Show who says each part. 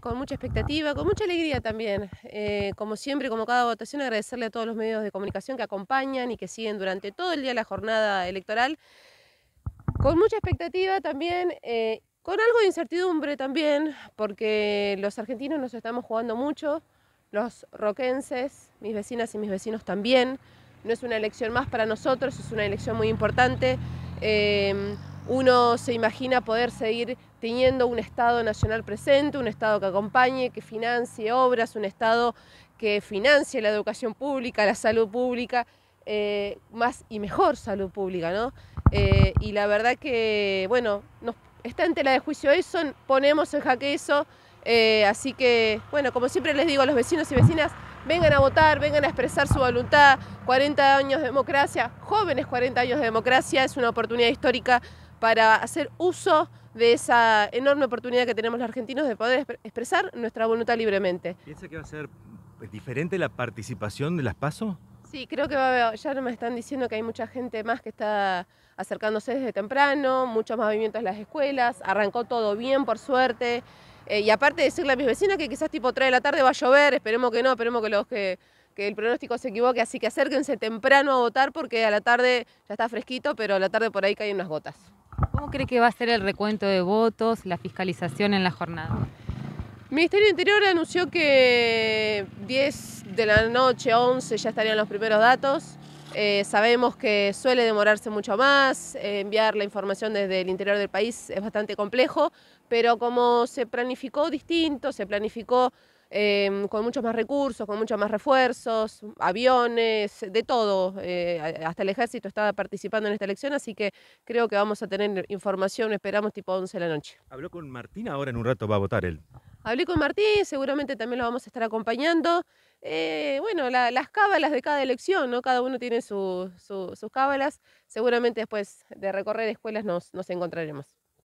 Speaker 1: con mucha expectativa, con mucha alegría también. Eh, como siempre, como cada votación, agradecerle a todos los medios de comunicación que acompañan y que siguen durante todo el día la jornada electoral. Con mucha expectativa también, eh, con algo de incertidumbre también, porque los argentinos nos estamos jugando mucho, los roquenses, mis vecinas y mis vecinos también. No es una elección más para nosotros, es una elección muy importante. Eh, uno se imagina poder seguir teniendo un Estado nacional presente, un Estado que acompañe, que financie obras, un Estado que financie la educación pública, la salud pública, eh, más y mejor salud pública, ¿no? Eh, y la verdad que, bueno, está en tela de juicio eso, ponemos en jaque eso, eh, así que, bueno, como siempre les digo a los vecinos y vecinas, vengan a votar, vengan a expresar su voluntad, 40 años de democracia, jóvenes 40 años de democracia, es una oportunidad histórica para hacer uso de esa enorme oportunidad que tenemos los argentinos de poder expresar nuestra voluntad libremente. ¿Piensa que va a ser eh, diferente la participación de las PASO? Sí, creo que va a, ya me están diciendo que hay mucha gente más que está acercándose desde temprano, muchos más movimientos en las escuelas, arrancó todo bien por suerte. Eh, y aparte decirle a mis vecinas que quizás tipo 3 de la tarde va a llover, esperemos que no, esperemos que los que que el pronóstico se equivoque, así que acérquense temprano a votar porque a la tarde ya está fresquito, pero a la tarde por ahí caen unas gotas. ¿Cómo cree que va a ser el recuento de votos, la fiscalización en la jornada? El Ministerio Interior anunció que 10 de la noche, 11, ya estarían los primeros datos. Eh, sabemos que suele demorarse mucho más, eh, enviar la información desde el interior del país es bastante complejo, pero como se planificó distinto, se planificó Em, con muchos más recursos, con muchos más refuerzos, aviones, de todo. Eh, hasta el ejército estaba participando en esta elección, así que creo que vamos a tener información, esperamos tipo 11 de la noche. Habló con Martín, ahora en un rato va a votar él. Hablé con Martín, seguramente también lo vamos a estar acompañando. Eh, bueno, las cábalas de cada elección, ¿no? Cada uno tiene su, sus cábalas. Seguramente después de recorrer escuelas nos encontraremos.